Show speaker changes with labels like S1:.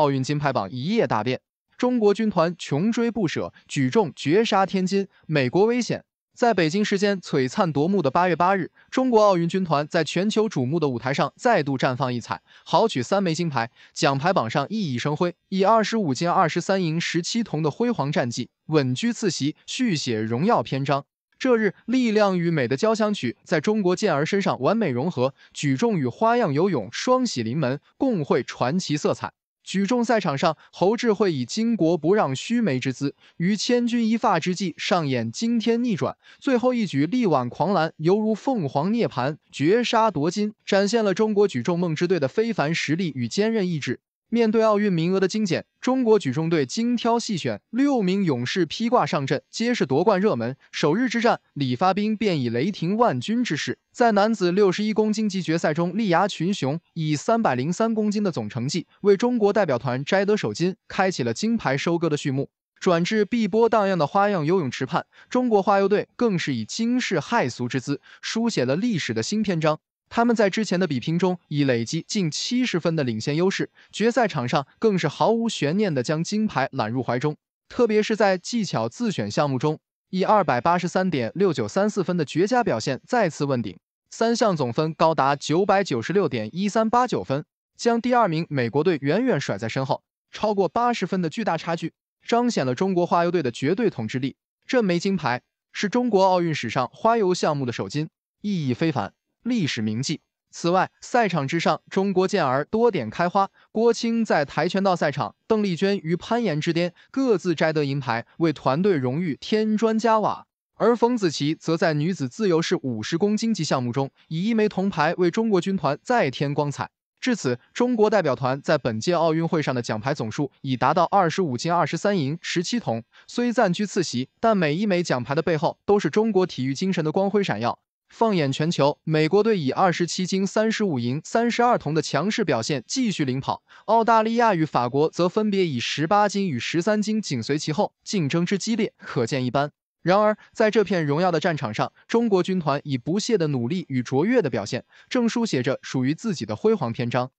S1: 奥运金牌榜一夜大变，中国军团穷追不舍，举重绝杀天津，美国危险。在北京时间璀璨夺目的八月八日，中国奥运军团在全球瞩目的舞台上再度绽放异彩，豪取三枚金牌，奖牌榜上熠熠生辉，以二十五金二十三银十七铜的辉煌战绩稳居次席，续写荣耀篇章。这日，力量与美的交响曲在中国健儿身上完美融合，举重与花样游泳双喜临门，共绘传奇色彩。举重赛场上，侯志慧以巾帼不让须眉之姿，于千钧一发之际上演惊天逆转，最后一举力挽狂澜，犹如凤凰涅槃，绝杀夺金，展现了中国举重梦之队的非凡实力与坚韧意志。面对奥运名额的精简，中国举重队精挑细选六名勇士披挂上阵，皆是夺冠热门。首日之战，李发兵便以雷霆万钧之势，在男子六十一公斤级决赛中力压群雄，以三百零三公斤的总成绩为中国代表团摘得首金，开启了金牌收割的序幕。转至碧波荡漾的花样游泳池畔，中国花游队更是以惊世骇俗之姿，书写了历史的新篇章。他们在之前的比拼中已累积近七十分的领先优势，决赛场上更是毫无悬念地将金牌揽入怀中。特别是在技巧自选项目中，以二百八十三点六九三四分的绝佳表现再次问鼎，三项总分高达九百九十六点一三八九分，将第二名美国队远远甩在身后，超过八十分的巨大差距彰显了中国花游队的绝对统治力。这枚金牌是中国奥运史上花游项目的首金，意义非凡。历史铭记。此外，赛场之上，中国健儿多点开花。郭青在跆拳道赛场，邓丽娟于攀岩之巅，各自摘得银牌，为团队荣誉添砖加瓦。而冯子棋则在女子自由式五十公斤级项目中，以一枚铜牌为中国军团再添光彩。至此，中国代表团在本届奥运会上的奖牌总数已达到二十五金、二十三银、十七铜，虽暂居次席，但每一枚奖牌的背后，都是中国体育精神的光辉闪耀。放眼全球，美国队以二十七金、三十五银、三十二铜的强势表现继续领跑，澳大利亚与法国则分别以十八金与十三金紧随其后，竞争之激烈可见一斑。然而，在这片荣耀的战场上，中国军团以不懈的努力与卓越的表现，正书写着属于自己的辉煌篇章。